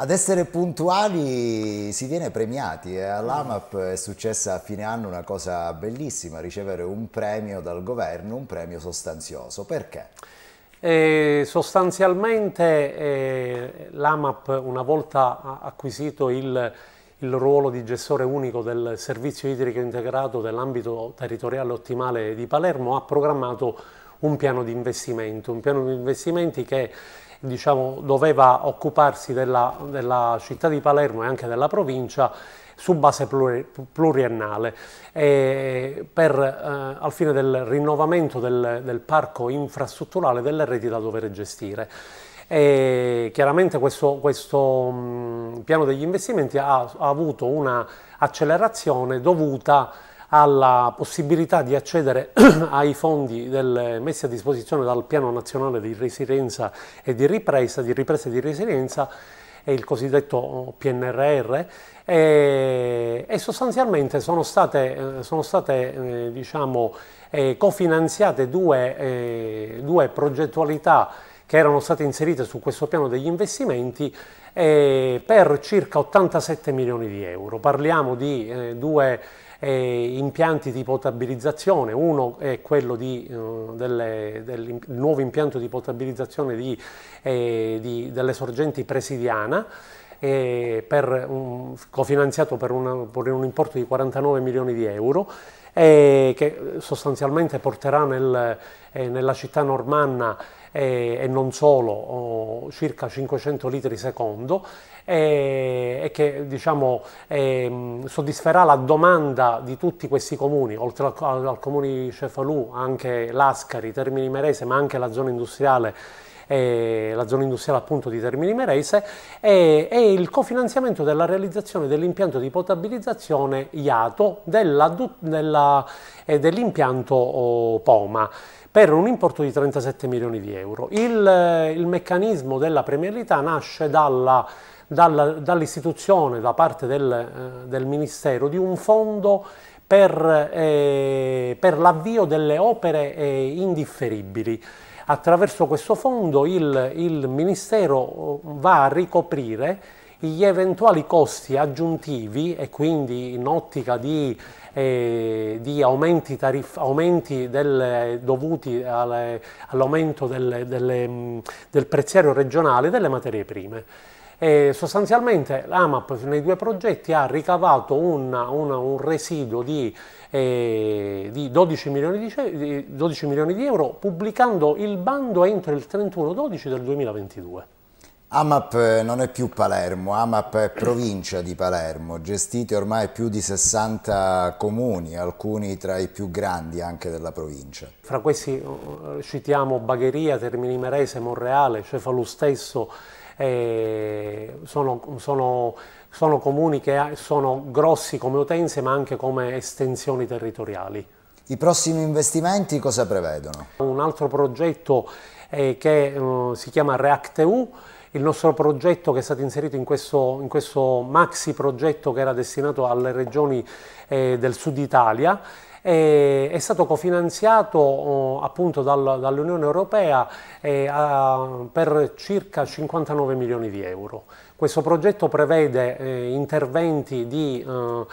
Ad essere puntuali si viene premiati e eh. all'AMAP è successa a fine anno una cosa bellissima, ricevere un premio dal governo, un premio sostanzioso. Perché? Eh, sostanzialmente eh, l'AMAP una volta acquisito il, il ruolo di gestore unico del servizio idrico integrato dell'ambito territoriale ottimale di Palermo ha programmato un piano di investimento, un piano di investimenti che diciamo, doveva occuparsi della, della città di Palermo e anche della provincia su base pluriennale per, eh, al fine del rinnovamento del, del, parco infrastrutturale delle reti da dover gestire. E chiaramente questo, questo piano degli investimenti ha, ha avuto un'accelerazione dovuta alla possibilità di accedere ai fondi del, messi a disposizione dal Piano Nazionale di Resilienza e di Ripresa, di ripresa e di resilienza, e il cosiddetto PNRR, e, e sostanzialmente sono state, eh, sono state eh, diciamo, eh, cofinanziate due, eh, due progettualità che erano state inserite su questo piano degli investimenti eh, per circa 87 milioni di euro. Parliamo di eh, due eh, impianti di potabilizzazione, uno è quello di, eh, delle, del nuovo impianto di potabilizzazione di, eh, di, delle sorgenti presidiana, eh, per un, cofinanziato per, una, per un importo di 49 milioni di euro, eh, che sostanzialmente porterà nel, eh, nella città normanna eh, e non solo oh, circa 500 litri secondo e che diciamo, ehm, soddisferà la domanda di tutti questi comuni, oltre al, al comune di Cefalù, anche Lascari, Termini Merese, ma anche la zona industriale eh, la zona industriale appunto di Termini Merese, e, e il cofinanziamento della realizzazione dell'impianto di potabilizzazione IATO eh, dell'impianto oh, Poma per un importo di 37 milioni di euro. Il, il meccanismo della premialità nasce dalla dall'istituzione da parte del, eh, del, Ministero di un fondo per, eh, per l'avvio delle opere eh, indifferibili. Attraverso questo fondo il, il Ministero uh, va a ricoprire gli eventuali costi aggiuntivi e quindi in ottica di, eh, di aumenti, aumenti del, dovuti all'aumento del, mm, del, del preziario regionale delle materie prime. E sostanzialmente l'AMAP nei due progetti ha ricavato una, una, un residuo di, eh, di, 12 di, di 12 milioni di euro pubblicando il bando entro il 31-12 del 2022. AMAP eh, non è più Palermo, AMAP è provincia di Palermo, gestite ormai più di 60 comuni, alcuni tra i più grandi anche della provincia. Fra questi eh, citiamo Bagheria, Termini Merese, Monreale, Cefalu stesso eh, sono, sono, sono comuni che sono grossi come utenze ma anche come estensioni territoriali. I prossimi investimenti cosa prevedono? Un altro progetto eh, che eh, si chiama REACT-EU, il nostro progetto che è stato inserito in questo, in questo maxi progetto che era destinato alle regioni eh, del sud Italia eh, è stato cofinanziato oh, appunto dal, dall'Unione Europea eh, a, per circa 59 milioni di euro. Questo progetto prevede eh, interventi di eh,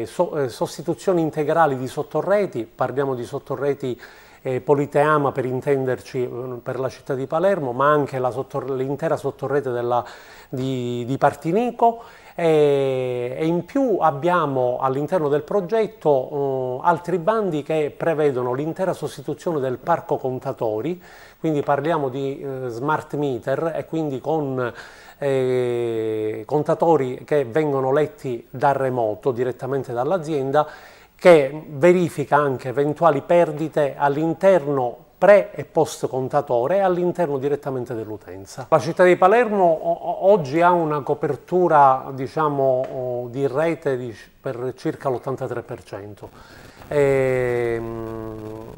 eh, so, eh, sostituzioni integrali di sottorreti, parliamo di sottorreti eh, Politeama per intenderci per la città di Palermo, ma anche l'intera sottorrete della, di, di Partinico e, e in più abbiamo all'interno del progetto eh, altri bandi che prevedono l'intera sostituzione del parco contatori, quindi parliamo di eh, smart meter e quindi con eh, contatori che vengono letti da remoto direttamente dall'azienda che verifica anche eventuali perdite all'interno pre e post contatore all'interno direttamente dell'utenza. La città di Palermo oggi ha una copertura diciamo, di rete di, per circa l'83%. E, ehm,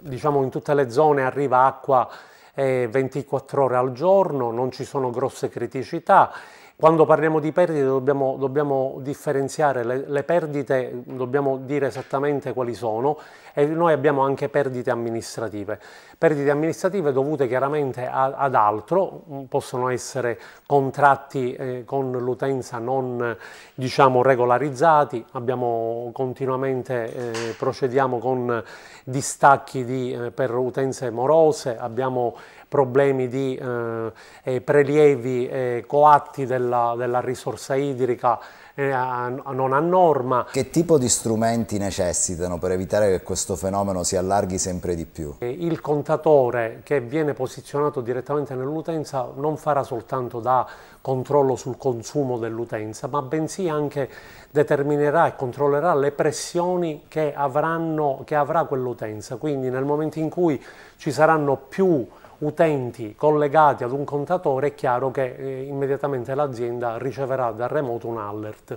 diciamo, in tutte le zone arriva acqua 24 eh, ore al giorno, non ci sono grosse criticità, quando parliamo di perdite dobbiamo, dobbiamo differenziare le, le, perdite, dobbiamo dire esattamente quali sono e noi abbiamo anche perdite amministrative. Perdite amministrative dovute chiaramente a, ad altro, possono essere contratti eh, con l'utenza non diciamo, regolarizzati, abbiamo continuamente eh, procediamo con distacchi di, eh, per utenze morose, abbiamo problemi di eh, prelievi eh, coatti del della, della risorsa idrica eh, a, non a norma. Che tipo di strumenti necessitano per evitare che questo fenomeno si allarghi sempre di più? Il contatore che viene posizionato direttamente nell'utenza non farà soltanto da controllo sul consumo dell'utenza, ma bensì anche determinerà e controllerà le pressioni che, avranno, che avrà quell'utenza. Quindi nel momento in cui ci saranno più utenti collegati ad un contatore è chiaro che eh, immediatamente l'azienda riceverà da remoto un alert.